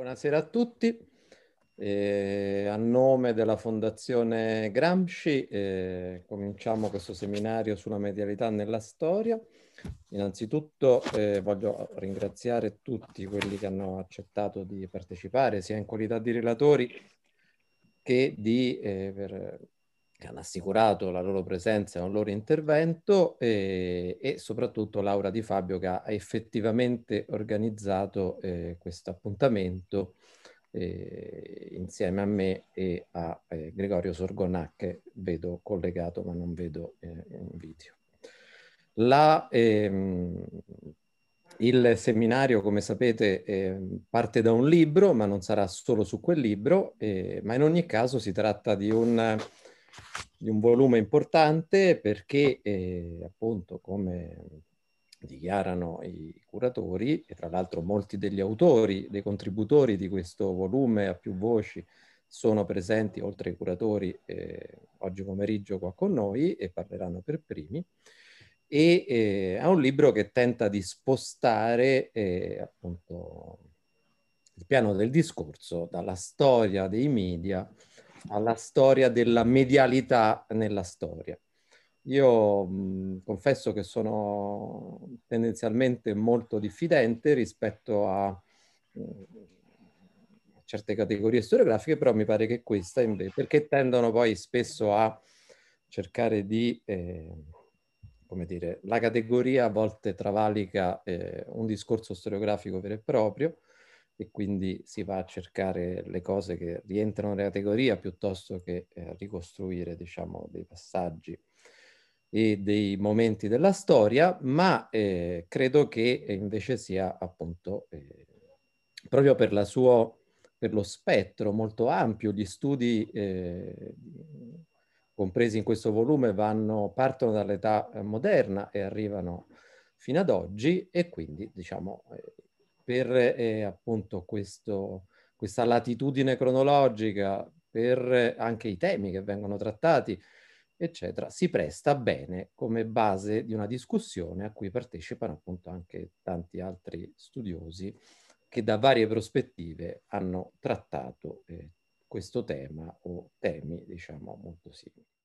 Buonasera a tutti. Eh, a nome della Fondazione Gramsci eh, cominciamo questo seminario sulla medialità nella storia. Innanzitutto eh, voglio ringraziare tutti quelli che hanno accettato di partecipare sia in qualità di relatori che di, per che hanno assicurato la loro presenza e un loro intervento eh, e soprattutto Laura Di Fabio che ha effettivamente organizzato eh, questo appuntamento eh, insieme a me e a eh, Gregorio Sorgonà che vedo collegato ma non vedo eh, in video. La, ehm, il seminario, come sapete, eh, parte da un libro, ma non sarà solo su quel libro, eh, ma in ogni caso si tratta di un di un volume importante perché eh, appunto come dichiarano i curatori e tra l'altro molti degli autori, dei contributori di questo volume a più voci sono presenti oltre ai curatori eh, oggi pomeriggio qua con noi e parleranno per primi e eh, è un libro che tenta di spostare eh, appunto il piano del discorso dalla storia dei media alla storia della medialità nella storia. Io mh, confesso che sono tendenzialmente molto diffidente rispetto a mh, certe categorie storiografiche, però mi pare che questa invece, perché tendono poi spesso a cercare di, eh, come dire, la categoria a volte travalica eh, un discorso storiografico vero e proprio, e quindi si va a cercare le cose che rientrano nella categoria piuttosto che eh, ricostruire diciamo, dei passaggi e dei momenti della storia, ma eh, credo che invece sia appunto eh, proprio per, la sua, per lo spettro molto ampio, gli studi eh, compresi in questo volume vanno, partono dall'età eh, moderna e arrivano fino ad oggi e quindi diciamo eh, per eh, appunto questo, questa latitudine cronologica, per eh, anche i temi che vengono trattati, eccetera, si presta bene come base di una discussione a cui partecipano appunto anche tanti altri studiosi che da varie prospettive hanno trattato eh, questo tema o temi, diciamo, molto simili.